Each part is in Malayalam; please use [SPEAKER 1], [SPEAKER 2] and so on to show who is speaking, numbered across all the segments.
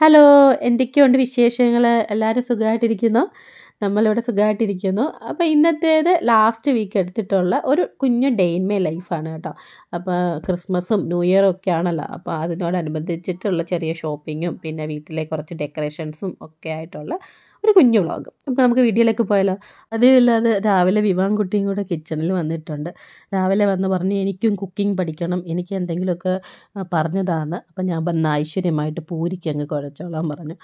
[SPEAKER 1] ഹലോ എന്തൊക്കെയുണ്ട് വിശേഷങ്ങൾ എല്ലാവരും സുഖമായിട്ടിരിക്കുന്നു നമ്മളിവിടെ സുഖമായിട്ടിരിക്കുന്നു അപ്പോൾ ഇന്നത്തേത് ലാസ്റ്റ് വീക്ക് എടുത്തിട്ടുള്ള ഒരു കുഞ്ഞു ഡേ ഇൻ മേ ലൈഫാണ് കേട്ടോ അപ്പോൾ ക്രിസ്മസും ന്യൂ ഇയറും ഒക്കെ ആണല്ലോ അപ്പോൾ അതിനോടനുബന്ധിച്ചിട്ടുള്ള ചെറിയ ഷോപ്പിങ്ങും പിന്നെ വീട്ടിലെ കുറച്ച് ഡെക്കറേഷൻസും ഒക്കെ ആയിട്ടുള്ള ഒരു കുഞ്ഞു വ്ളോഗ് അപ്പോൾ നമുക്ക് വീഡിയോയിലേക്ക് പോയാലോ അതുമില്ലാതെ രാവിലെ കുട്ടിയും കൂടെ കിച്ചണിൽ വന്നിട്ടുണ്ട് രാവിലെ വന്ന് പറഞ്ഞ് എനിക്കും കുക്കിംഗ് പഠിക്കണം എനിക്ക് എന്തെങ്കിലുമൊക്കെ പറഞ്ഞതാണ് അപ്പം ഞാൻ വന്ന് ഐശ്വര്യമായിട്ട് പൂരിക്ക് അങ്ങ് കുഴച്ചോളാം പറഞ്ഞു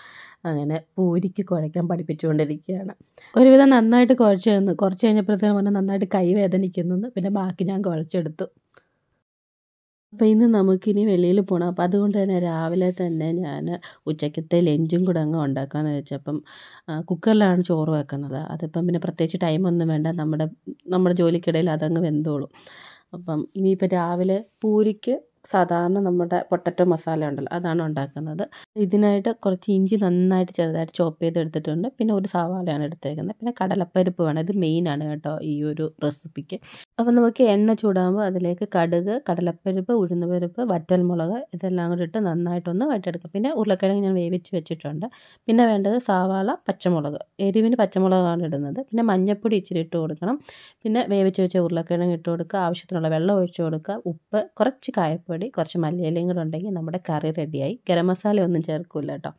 [SPEAKER 1] അങ്ങനെ പൂരിക്ക് കുഴയ്ക്കാൻ പഠിപ്പിച്ചുകൊണ്ടിരിക്കുകയാണ് ഒരുവിധം നന്നായിട്ട് കുഴച്ച് കുറച്ച് കഴിഞ്ഞപ്പോഴത്തേനും പറഞ്ഞാൽ നന്നായിട്ട് കൈ വേദനിക്കുന്നു പിന്നെ ബാക്കി ഞാൻ കുഴച്ചെടുത്തു അപ്പോൾ ഇന്ന് നമുക്കിനി വെളിയിൽ പോകണം അപ്പോൾ അതുകൊണ്ട് തന്നെ രാവിലെ തന്നെ ഞാൻ ഉച്ചക്കത്തെ ലഞ്ചും കൂടെ അങ്ങ് ഉണ്ടാക്കാമെന്ന് വെച്ചപ്പം കുക്കറിലാണ് ചോറ് വെക്കുന്നത് അതിപ്പം പിന്നെ പ്രത്യേകിച്ച് ടൈമൊന്നും വേണ്ട നമ്മുടെ നമ്മുടെ ജോലിക്കിടയിൽ അതങ്ങ് വെന്തോളും അപ്പം ഇനിയിപ്പം രാവിലെ പൂരിക്ക് സാധാരണ നമ്മുടെ പൊട്ടറ്റോ മസാല ഉണ്ടല്ലോ അതാണ് ഉണ്ടാക്കുന്നത് ഇതിനായിട്ട് കുറച്ച് ഇഞ്ചി നന്നായിട്ട് ചെറുതായിട്ട് ചോപ്പ് ചെയ്ത് എടുത്തിട്ടുണ്ട് പിന്നെ ഒരു സവാളയാണ് എടുത്തേക്കുന്നത് പിന്നെ കടലപ്പരിപ്പ് വേണം ഇത് മെയിൻ ആണ് കേട്ടോ ഈ ഒരു റെസിപ്പിക്ക് അപ്പോൾ നമുക്ക് എണ്ണ ചൂടാകുമ്പോൾ അതിലേക്ക് കടുക് കടലപ്പരിപ്പ് ഉഴുന്നുപരിപ്പ് വറ്റൽമുളക് ഇതെല്ലാം കൂടി ഇട്ട് നന്നായിട്ടൊന്ന് വറ്റെടുക്കുക പിന്നെ ഉരുളക്കിഴങ്ങ് ഞാൻ വേവിച്ച് വെച്ചിട്ടുണ്ട് പിന്നെ വേണ്ടത് സവാള പച്ചമുളക് എരിവിന് പച്ചമുളകാണ് ഇടുന്നത് പിന്നെ മഞ്ഞൾപ്പൊടി ഇച്ചിരി ഇട്ട് കൊടുക്കണം പിന്നെ വേവിച്ച് വെച്ച ഉരുളക്കിഴങ്ങ് ഇട്ട് കൊടുക്കുക ആവശ്യത്തിനുള്ള വെള്ളം ഒഴിച്ച് കൊടുക്കുക ഉപ്പ് കുറച്ച് കായപ്പൊടി പൊടി കുറച്ച് മല്ലിയിലയും കൂടെ ഉണ്ടെങ്കിൽ നമ്മുടെ കറി റെഡിയായി ഗരം മസാല ഒന്നും ചേർക്കില്ല കേട്ടോ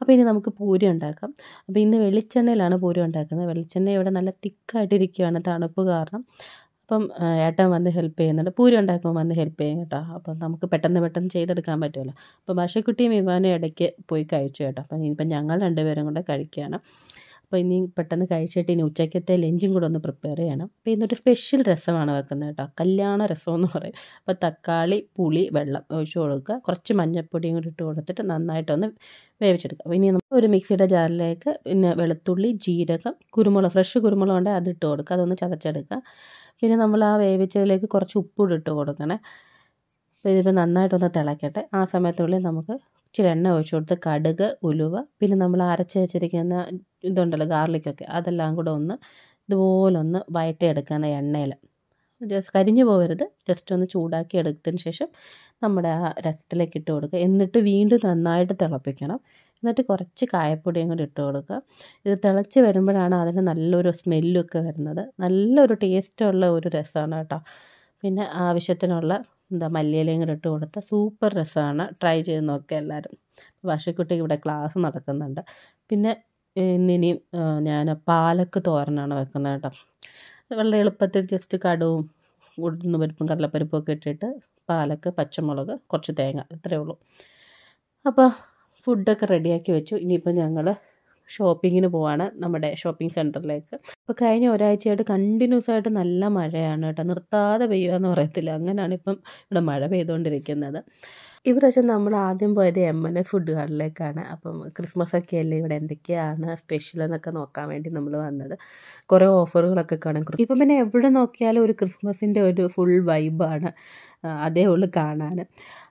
[SPEAKER 1] അപ്പോൾ ഇനി നമുക്ക് പൂരി ഉണ്ടാക്കാം അപ്പോൾ ഇന്ന് വെളിച്ചെണ്ണയിലാണ് പൂരി ഉണ്ടാക്കുന്നത് വെളിച്ചെണ്ണ ഇവിടെ നല്ല തിക്കായിട്ടിരിക്കുകയാണ് തണുപ്പ് കാരണം അപ്പം ഏട്ടൻ വന്ന് ഹെൽപ്പ് ചെയ്യുന്നുണ്ട് പൂരി ഉണ്ടാക്കുമ്പോൾ വന്ന് ഹെൽപ്പ് ചെയ്യും കേട്ടോ അപ്പം നമുക്ക് പെട്ടെന്ന് പെട്ടെന്ന് ചെയ്തെടുക്കാൻ പറ്റുമല്ലോ അപ്പോൾ ഭാഷക്കുട്ടിയും ഇവാനും ഇടയ്ക്ക് പോയി കഴിച്ചു കേട്ടോ അപ്പം ഇനിയിപ്പം ഞങ്ങൾ രണ്ടുപേരും കൂടെ കഴിക്കുകയാണ് അപ്പോൾ ഇനി പെട്ടെന്ന് കഴിച്ചിട്ട് ഇനി ഉച്ചക്കത്തെ ലഞ്ചും കൂടെ ഒന്ന് പ്രിപ്പയർ ചെയ്യണം അപ്പോൾ ഇന്നൊരു സ്പെഷ്യൽ രസമാണ് വെക്കുന്നത് കേട്ടോ കല്യാണ രസം എന്ന് പറയും അപ്പോൾ തക്കാളി പുളി വെള്ളം ഒഴിച്ചു കൊടുക്കുക കുറച്ച് മഞ്ഞൾപ്പൊടിയും കൂടി ഇട്ട് കൊടുത്തിട്ട് നന്നായിട്ടൊന്ന് വേവിച്ചെടുക്കുക അപ്പോൾ ഇനി നമ്മൾ ഒരു മിക്സിയുടെ ജാറിലേക്ക് പിന്നെ വെളുത്തുള്ളി ജീരകം കുരുമുളക് ഫ്രഷ് കുരുമുളക് ഉണ്ടെങ്കിൽ അത് ഇട്ട് കൊടുക്കുക അതൊന്ന് ചതച്ചെടുക്കുക പിന്നെ നമ്മൾ ആ വേവിച്ചതിലേക്ക് കുറച്ച് ഉപ്പ് ഇട്ട് കൊടുക്കണേ അപ്പോൾ ഇതിപ്പോൾ നന്നായിട്ടൊന്ന് തിളക്കട്ടെ ആ സമയത്തുള്ളിൽ നമുക്ക് ഇച്ചിരി എണ്ണ ഒഴിച്ചു കൊടുത്ത് കടുക് ഉലുവ പിന്നെ നമ്മൾ അരച്ച് വെച്ചിരിക്കുന്ന ഇതുണ്ടല്ലോ ഗാർലിക്കൊക്കെ അതെല്ലാം കൂടെ ഒന്ന് ഇതുപോലെ ഒന്ന് വയറ്റിയെടുക്കുന്ന എണ്ണയിൽ ജസ്റ്റ് കരിഞ്ഞു പോകരുത് ജസ്റ്റ് ഒന്ന് ചൂടാക്കി എടുത്തതിന് ശേഷം നമ്മുടെ ആ രസത്തിലേക്ക് ഇട്ട് കൊടുക്കുക എന്നിട്ട് വീണ്ടും നന്നായിട്ട് തിളപ്പിക്കണം എന്നിട്ട് കുറച്ച് കായപ്പൊടിയും കൂടി ഇട്ട് കൊടുക്കുക ഇത് തിളച്ച് വരുമ്പോഴാണ് അതിന് നല്ലൊരു സ്മെല്ലൊക്കെ വരുന്നത് നല്ലൊരു ടേസ്റ്റുള്ള ഒരു രസമാണ് കേട്ടോ പിന്നെ ആവശ്യത്തിനുള്ള എന്താ മല്ലിയിലയും കൂടെ ഇട്ട് കൊടുത്ത സൂപ്പർ രസമാണ് ട്രൈ ചെയ്ത് നോക്കുക എല്ലാവരും വർഷക്കുട്ടിക്ക് ഇവിടെ ക്ലാസ് നടക്കുന്നുണ്ട് പിന്നെ ഇന്നിനിയും ഞാൻ പാലക്ക് തോരനാണ് വെക്കുന്നത് കേട്ടോ വളരെ എളുപ്പത്തിൽ ജസ്റ്റ് കടുവും ഉടുന്ന പരിപ്പും കടലപ്പരിപ്പും ഒക്കെ ഇട്ടിട്ട് പാലക്ക് പച്ചമുളക് കുറച്ച് തേങ്ങ ഇത്രയേ ഉള്ളൂ അപ്പോൾ ഫുഡൊക്കെ റെഡിയാക്കി വെച്ചു ഇനിയിപ്പോൾ ഞങ്ങൾ ഷോപ്പിങ്ങിന് പോവാണ് നമ്മുടെ ഷോപ്പിംഗ് സെൻറ്ററിലേക്ക് അപ്പോൾ കഴിഞ്ഞ ഒരാഴ്ചയായിട്ട് കണ്ടിന്യൂസ് ആയിട്ട് നല്ല മഴയാണ് കേട്ടോ നിർത്താതെ പെയ്യുക എന്ന് പറയത്തില്ല അങ്ങനെയാണ് ഇപ്പം ഇവിടെ മഴ പെയ്തുകൊണ്ടിരിക്കുന്നത് ഇപ്രാവശ്യം നമ്മൾ ആദ്യം പോയത് എം എൽ എ ഫുഡ് കാർഡിലേക്കാണ് അപ്പം ക്രിസ്മസ് ഒക്കെ അല്ലേ ഇവിടെ എന്തൊക്കെയാണ് സ്പെഷ്യൽ എന്നൊക്കെ നോക്കാൻ വേണ്ടി നമ്മൾ വന്നത് കുറേ ഓഫറുകളൊക്കെ കാണും ഇപ്പം പിന്നെ എവിടെ നോക്കിയാലും ഒരു ക്രിസ്മസിൻ്റെ ഒരു ഫുൾ വൈബാണ് അതേ ഉള്ളു കാണാൻ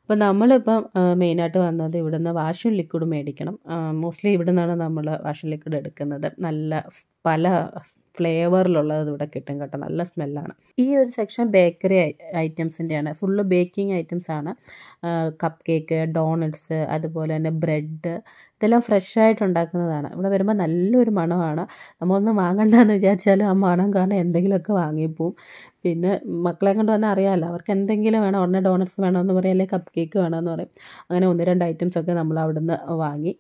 [SPEAKER 1] അപ്പോൾ നമ്മളിപ്പം മെയിനായിട്ട് വന്നത് ഇവിടുന്ന് വാഷിൻ ലിക്വിഡ് മേടിക്കണം മോസ്റ്റ്ലി ഇവിടെ നിന്നാണ് നമ്മൾ വാഷിൻ ലിക്വിഡ് എടുക്കുന്നത് നല്ല പല ഫ്ലേവറിലുള്ളത് ഇവിടെ കിട്ടും കേട്ടോ നല്ല സ്മെല്ലാണ് ഈ ഒരു സെക്ഷൻ ബേക്കറി ഐറ്റംസിൻ്റെയാണ് ഫുള്ള് ബേക്കിംഗ് ഐറ്റംസ് ആണ് കപ്പ് കേക്ക് ഡോണട്ട്സ് അതുപോലെ തന്നെ ബ്രെഡ് ഇതെല്ലാം ഫ്രഷ് ആയിട്ട് ഉണ്ടാക്കുന്നതാണ് ഇവിടെ വരുമ്പോൾ നല്ലൊരു മണമാണ് വാങ്ങണ്ട വാങ്ങണ്ടെന്ന് വിചാരിച്ചാലും ആ മണം കാരണം എന്തെങ്കിലുമൊക്കെ വാങ്ങിപ്പോവും പിന്നെ മക്കളെ കൊണ്ട് വന്നാൽ അറിയാമല്ലോ അവർക്ക് എന്തെങ്കിലും വേണം ഉടനെ ഡോണറ്റ്സ് വേണമെന്ന് പറയും അല്ലെങ്കിൽ കപ്പ് കേക്ക് വേണമെന്ന് പറയും അങ്ങനെ ഒന്ന് രണ്ട് ഐറ്റംസ് ഒക്കെ നമ്മൾ അവിടുന്ന് വാങ്ങി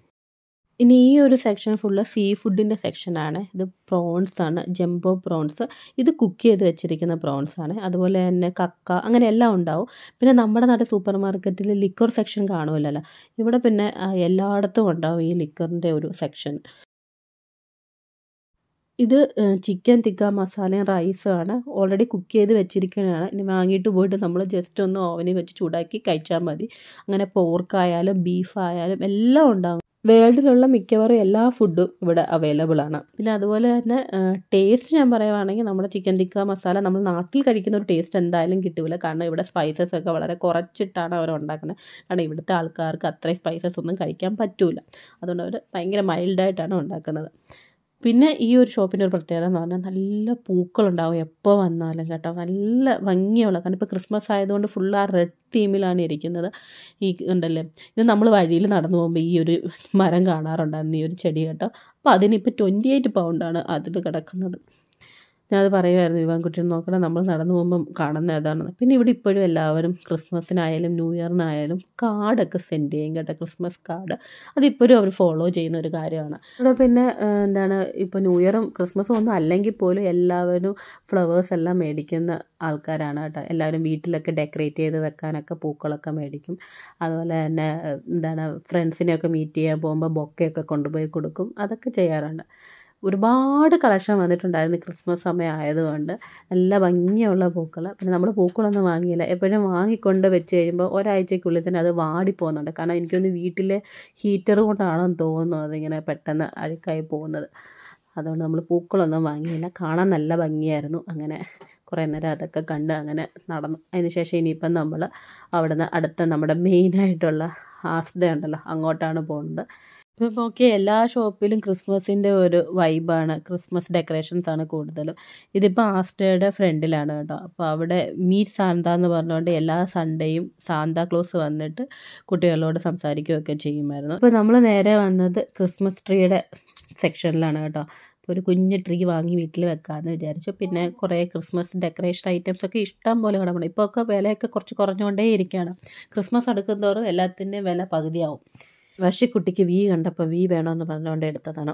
[SPEAKER 1] ഇനി ഈ ഒരു സെക്ഷൻ ഫുള്ള് സീ ഫുഡിൻ്റെ സെക്ഷനാണ് ഇത് പ്രോൺസ് ആണ് ജംബോ പ്രോൺസ് ഇത് കുക്ക് ചെയ്ത് വെച്ചിരിക്കുന്ന പ്രോൺസ് ആണ് അതുപോലെ തന്നെ കക്ക അങ്ങനെ എല്ലാം ഉണ്ടാവും പിന്നെ നമ്മുടെ നാട്ടിൽ സൂപ്പർ മാർക്കറ്റിൽ ലിക്കർ സെക്ഷൻ കാണുമല്ലോ ഇവിടെ പിന്നെ എല്ലായിടത്തും ഉണ്ടാവും ഈ ലിക്കറിൻ്റെ ഒരു സെക്ഷൻ ഇത് ചിക്കൻ തിക്ക മസാലയും ആണ് ഓൾറെഡി കുക്ക് ചെയ്ത് വെച്ചിരിക്കുന്നതാണ് ഇനി വാങ്ങിയിട്ട് പോയിട്ട് നമ്മൾ ജസ്റ്റ് ഒന്ന് ഓവനിൽ വെച്ച് ചൂടാക്കി കഴിച്ചാൽ മതി അങ്ങനെ പോർക്കായാലും ബീഫായാലും എല്ലാം ഉണ്ടാകും വേൾഡിലുള്ള മിക്കവാറും എല്ലാ ഫുഡും ഇവിടെ അവൈലബിൾ ആണ് പിന്നെ അതുപോലെ തന്നെ ടേസ്റ്റ് ഞാൻ പറയുവാണെങ്കിൽ നമ്മുടെ ചിക്കൻ ടിക്ക മസാല നമ്മൾ നാട്ടിൽ കഴിക്കുന്ന ഒരു ടേസ്റ്റ് എന്തായാലും കിട്ടില്ല കാരണം ഇവിടെ സ്പൈസസ് ഒക്കെ വളരെ കുറച്ചിട്ടാണ് അവർ ഉണ്ടാക്കുന്നത് കാരണം ഇവിടുത്തെ ആൾക്കാർക്ക് അത്രയും സ്പൈസസ് ഒന്നും കഴിക്കാൻ പറ്റില്ല അതുകൊണ്ട് അവർ ഭയങ്കര മൈൽഡായിട്ടാണ് ഉണ്ടാക്കുന്നത് പിന്നെ ഈ ഒരു ഷോപ്പിൻ്റെ ഒരു പ്രത്യേകത എന്ന് പറഞ്ഞാൽ നല്ല പൂക്കളുണ്ടാവും എപ്പോൾ വന്നാലും കേട്ടോ നല്ല ഭംഗിയുള്ള കാരണം ഇപ്പോൾ ക്രിസ്മസ് ആയതുകൊണ്ട് ഫുൾ ആ റെഡ് തീമിലാണ് ഇരിക്കുന്നത് ഈ ഉണ്ടല്ലേ ഇത് നമ്മൾ വഴിയിൽ നടന്നു പോകുമ്പോൾ ഈ ഒരു മരം കാണാറുണ്ടായിരുന്നു ഈ ഒരു ചെടി കേട്ടോ അപ്പോൾ അതിനിപ്പോൾ ട്വൻറ്റി എയ്റ്റ് പൗണ്ടാണ് അതിൽ കിടക്കുന്നത് ഞാനത് പറയുമായിരുന്നു വിവാൻകുട്ടിയെ നോക്കണം നമ്മൾ നടന്നു പോകുമ്പം കാണുന്ന ഏതാണെന്ന് പിന്നെ ഇവിടെ ഇപ്പോഴും എല്ലാവരും ക്രിസ്മസിനായാലും ന്യൂ ഇയറിനായാലും കാർഡൊക്കെ സെൻഡ് ചെയ്യും കേട്ടോ ക്രിസ്മസ് കാർഡ് അതിപ്പോഴും അവർ ഫോളോ ചെയ്യുന്ന ഒരു കാര്യമാണ് ഇവിടെ പിന്നെ എന്താണ് ഇപ്പോൾ ന്യൂ ഇയറും ക്രിസ്മസും ഒന്നും അല്ലെങ്കിൽ പോലും എല്ലാവരും ഫ്ലവേഴ്സ് എല്ലാം മേടിക്കുന്ന ആൾക്കാരാണ് കേട്ടോ എല്ലാവരും വീട്ടിലൊക്കെ ഡെക്കറേറ്റ് ചെയ്ത് വെക്കാനൊക്കെ പൂക്കളൊക്കെ മേടിക്കും അതുപോലെ തന്നെ എന്താണ് ഫ്രണ്ട്സിനെയൊക്കെ മീറ്റ് ചെയ്യാൻ പോകുമ്പോൾ ബൊക്കെയൊക്കെ കൊണ്ടുപോയി കൊടുക്കും അതൊക്കെ ചെയ്യാറുണ്ട് ഒരുപാട് കളക്ഷൻ വന്നിട്ടുണ്ടായിരുന്നു ക്രിസ്മസ് സമയം ആയതുകൊണ്ട് നല്ല ഭംഗിയുള്ള പൂക്കൾ പിന്നെ നമ്മൾ പൂക്കളൊന്നും വാങ്ങിയില്ല എപ്പോഴും വാങ്ങിക്കൊണ്ട് വെച്ച് കഴിയുമ്പോൾ ഒരാഴ്ചയ്ക്കുള്ളിൽ തന്നെ അത് വാടിപ്പോകുന്നുണ്ട് കാരണം എനിക്കൊന്ന് വീട്ടിലെ ഹീറ്റർ കൊണ്ടാണെന്ന് തോന്നുന്നു അതിങ്ങനെ പെട്ടെന്ന് അഴുക്കായി പോകുന്നത് അതുകൊണ്ട് നമ്മൾ പൂക്കളൊന്നും വാങ്ങിയില്ല കാണാൻ നല്ല ഭംഗിയായിരുന്നു അങ്ങനെ കുറേ നേരം അതൊക്കെ കണ്ട് അങ്ങനെ നടന്നു അതിനുശേഷം ഇനിയിപ്പം നമ്മൾ അവിടുന്ന് അടുത്ത നമ്മുടെ മെയിനായിട്ടുള്ള ഹാഫ് ഡേ ഉണ്ടല്ലോ അങ്ങോട്ടാണ് പോകുന്നത് ഇപ്പം നോക്കിയ എല്ലാ ഷോപ്പിലും ക്രിസ്മസിൻ്റെ ഒരു വൈബാണ് ക്രിസ്മസ് ഡെക്കറേഷൻസ് ആണ് കൂടുതലും ഇതിപ്പോൾ ആസ്റ്റയുടെ ഫ്രണ്ടിലാണ് കേട്ടോ അപ്പോൾ അവിടെ മീറ്റ് സാന്ത എന്ന് പറഞ്ഞുകൊണ്ട് എല്ലാ സൺഡേയും സാന്ത ക്ലോസ് വന്നിട്ട് കുട്ടികളോട് സംസാരിക്കുകയൊക്കെ ചെയ്യുമായിരുന്നു അപ്പോൾ നമ്മൾ നേരെ വന്നത് ക്രിസ്മസ് ട്രീയുടെ സെക്ഷനിലാണ് കേട്ടോ ഒരു കുഞ്ഞ് ട്രീ വാങ്ങി വീട്ടിൽ വെക്കാമെന്ന് വിചാരിച്ചു പിന്നെ കുറേ ക്രിസ്മസ് ഡെക്കറേഷൻ ഐറ്റംസ് ഒക്കെ ഇഷ്ടം പോലെ കിടക്കണം ഇപ്പോൾ ഒക്കെ വിലയൊക്കെ കുറച്ച് കുറഞ്ഞുകൊണ്ടേ ഇരിക്കുകയാണ് ക്രിസ്മസ് അടുക്കുന്തോറും എല്ലാത്തിൻ്റെയും വില പകുതിയാവും വശിക്കുട്ടിക്ക് വി കണ്ടപ്പോൾ വി വേണമെന്ന് പറഞ്ഞുകൊണ്ട് എടുത്തതാണ്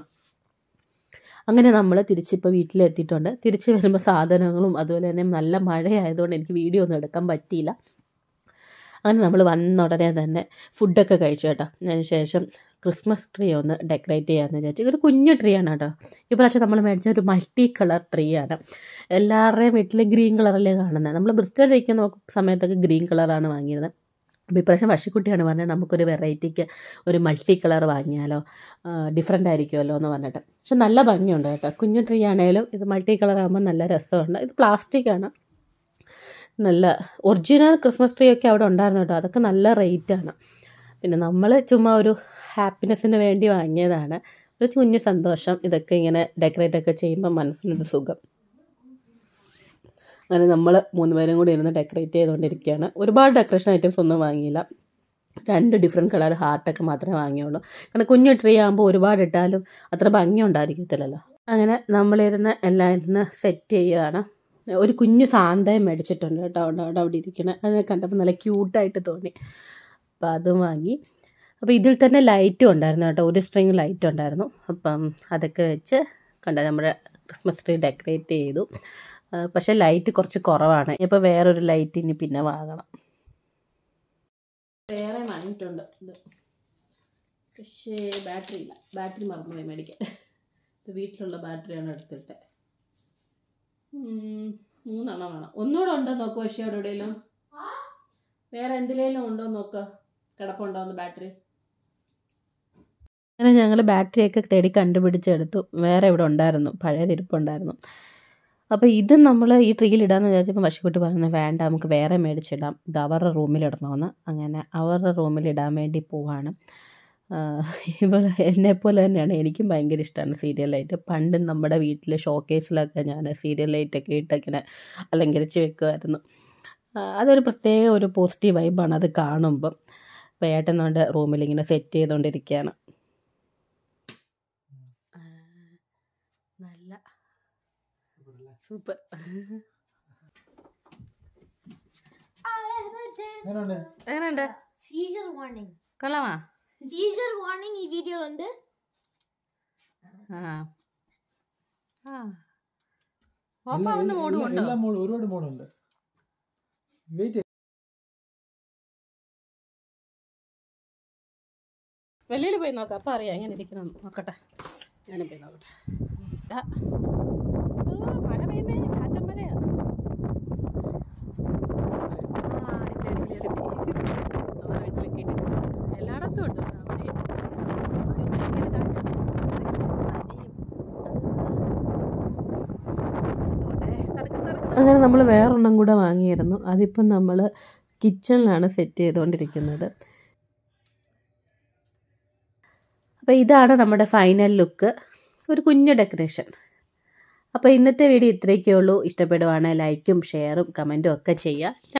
[SPEAKER 1] അങ്ങനെ നമ്മൾ തിരിച്ചിപ്പോൾ വീട്ടിലെത്തിയിട്ടുണ്ട് തിരിച്ച് വരുമ്പോൾ സാധനങ്ങളും അതുപോലെ തന്നെ നല്ല മഴയായതുകൊണ്ട് എനിക്ക് വീഡിയോ ഒന്നും എടുക്കാൻ പറ്റിയില്ല അങ്ങനെ നമ്മൾ വന്ന ഉടനെ തന്നെ ഫുഡൊക്കെ കഴിച്ചു കേട്ടോ അതിനുശേഷം ക്രിസ്മസ് ട്രീ ഒന്ന് ഡെക്കറേറ്റ് ചെയ്യാമെന്ന് വിചാരിച്ചു ഇതൊരു കുഞ്ഞു ട്രീ ആണ് കേട്ടോ ഇപ്രാവശ്യം നമ്മൾ മേടിച്ച ഒരു മൾട്ടി കളർ ട്രീ ആണ് എല്ലാവരുടെയും വീട്ടിൽ ഗ്രീൻ കളറല്ലേ കാണുന്നത് നമ്മൾ ബ്രിസ്റ്റർ തയ്ക്കുന്ന സമയത്തൊക്കെ ഗ്രീൻ കളറാണ് വാങ്ങിയിരുന്നത് അപ്പോൾ ഇപ്രാവശ്യം വശിക്കുട്ടിയാണ് പറഞ്ഞത് നമുക്കൊരു വെറൈറ്റിക്ക് ഒരു മൾട്ടി കളർ വാങ്ങിയാലോ ഡിഫറെൻ്റ് ആയിരിക്കുമല്ലോ എന്ന് പറഞ്ഞിട്ട് പക്ഷെ നല്ല ഭംഗിയുണ്ട് കേട്ടോ കുഞ്ഞു ട്രീ ആണേലും ഇത് മൾട്ടി കളർ ആകുമ്പോൾ നല്ല രസമുണ്ട് ഇത് പ്ലാസ്റ്റിക് ആണ് നല്ല ഒറിജിനൽ ക്രിസ്മസ് ട്രീ ഒക്കെ അവിടെ ഉണ്ടായിരുന്നു കേട്ടോ അതൊക്കെ നല്ല റേറ്റാണ് പിന്നെ നമ്മൾ ചുമ്മാ ഒരു ഹാപ്പിനെസ്സിന് വേണ്ടി വാങ്ങിയതാണ് ഒരു കുഞ്ഞു സന്തോഷം ഇതൊക്കെ ഇങ്ങനെ ഡെക്കറേറ്റ് ഒക്കെ ചെയ്യുമ്പോൾ മനസ്സിനൊരു സുഖം അങ്ങനെ നമ്മൾ മൂന്ന് പേരും കൂടി ഇരുന്ന് ഡെക്കറേറ്റ് ചെയ്തുകൊണ്ടിരിക്കുകയാണ് ഒരുപാട് ഡെക്കറേഷൻ ഐറ്റംസ് ഒന്നും വാങ്ങിയില്ല രണ്ട് ഡിഫറെൻറ്റ് കളർ ഹാർട്ടൊക്കെ മാത്രമേ വാങ്ങിയുള്ളൂ കാരണം കുഞ്ഞു ട്രീ ആകുമ്പോൾ ഒരുപാട് ഇട്ടാലും അത്ര ഭംഗി ഉണ്ടായിരിക്കത്തില്ലല്ലോ അങ്ങനെ നമ്മളിരുന്ന് എല്ലാം ഇരുന്ന് സെറ്റ് ചെയ്യുകയാണ് ഒരു കുഞ്ഞു സാന്തയം മേടിച്ചിട്ടുണ്ട് കേട്ടോ അവിടെ അവിടെ അവിടെ ഇരിക്കണം അതിനെ കണ്ടപ്പോൾ നല്ല ക്യൂട്ടായിട്ട് തോന്നി അപ്പോൾ അതും വാങ്ങി അപ്പോൾ ഇതിൽ തന്നെ ലൈറ്റും ഉണ്ടായിരുന്നു കേട്ടോ ഒരു സ്ട്രിങ് ലൈറ്റ് ഉണ്ടായിരുന്നു അപ്പം അതൊക്കെ വെച്ച് കണ്ട നമ്മുടെ ക്രിസ്മസ് ട്രീ ഡെക്കറേറ്റ് ചെയ്തു പക്ഷേ ലൈറ്റ് കുറച്ച് കുറവാണ് ഇപ്പൊ വേറൊരു ലൈറ്റ് ഇനി പിന്നെ വാങ്ങണം വേറെ വാങ്ങിയിട്ടുണ്ട് പക്ഷേ ബാറ്ററി ഇല്ല ബാറ്ററി മറന്നുപോയി മേടിക്കാൻ വീട്ടിലുള്ള ബാറ്ററിയാണ് എടുത്തിട്ട് മൂന്നെണ്ണം വേണം ഒന്നുകൂടെ ഉണ്ടോ നോക്ക് പക്ഷേ അവിടെ എവിടെയെങ്കിലും വേറെ എന്തിലേലും ഉണ്ടോ നോക്ക് ഒന്ന് ബാറ്ററി അങ്ങനെ ഞങ്ങൾ ബാറ്ററിയൊക്കെ തേടി കണ്ടുപിടിച്ചെടുത്തു വേറെ ഇവിടെ ഉണ്ടായിരുന്നു പഴയ തിരുപ്പുണ്ടായിരുന്നു അപ്പോൾ ഇത് നമ്മൾ ഈ ട്രീയിൽ ഇടാമെന്ന് വിചാരിച്ചപ്പോൾ പശുക്കുട്ടി പറഞ്ഞു വേണ്ട നമുക്ക് വേറെ മേടിച്ചിടാം ഇത് അവരുടെ റൂമിലിടണമെന്ന് അങ്ങനെ അവരുടെ റൂമിലിടാൻ വേണ്ടി പോവാണ് ഇവൾ എന്നെപ്പോലെ തന്നെയാണ് എനിക്കും ഭയങ്കര ഇഷ്ടമാണ് സീരിയൽ ലൈറ്റ് പണ്ട് നമ്മുടെ വീട്ടിലെ ഷോക്കേസിലൊക്കെ ഞാൻ സീരിയൽ ലൈറ്റൊക്കെ ഇട്ടിങ്ങനെ അലങ്കരിച്ച് വെക്കുമായിരുന്നു അതൊരു പ്രത്യേക ഒരു പോസിറ്റീവ് വൈബാണ് അത് കാണുമ്പം അപ്പോൾ ഏട്ടനോണ്ട് റൂമിൽ ഇങ്ങനെ സെറ്റ് ചെയ്തുകൊണ്ടിരിക്കുകയാണ് സൂപ്പർ എങ്ങനെയുണ്ട് സീസർ വാർണിംഗ് കൊള്ളാമാ സീസർ വാർണിംഗ് ഈ വീഡിയോ ഉണ്ട് ഓഫാവുന്ന മോഡും ഉണ്ട് ഒരുപാട് മോഡുണ്ട് വെയിറ്റ് വെളിയിൽ പോയി നോക്കാം അപ്പം അറിയാം എങ്ങനെ ഇരിക്കണം നോക്കട്ടെ ഞാനും പോയി നോക്കട്ടെ അങ്ങനെ നമ്മൾ വേറൊരെണ്ണം കൂടെ വാങ്ങിയിരുന്നു അതിപ്പം നമ്മൾ കിച്ചണിലാണ് സെറ്റ് ചെയ്തുകൊണ്ടിരിക്കുന്നത് അപ്പോൾ ഇതാണ് നമ്മുടെ ഫൈനൽ ലുക്ക് ഒരു കുഞ്ഞു ഡെക്കറേഷൻ അപ്പോൾ ഇന്നത്തെ വീഡിയോ ഇത്രയൊക്കെ ഉള്ളൂ ഇഷ്ടപ്പെടുവാണെങ്കിൽ ലൈക്കും ഷെയറും കമൻറ്റും ഒക്കെ ചെയ്യുക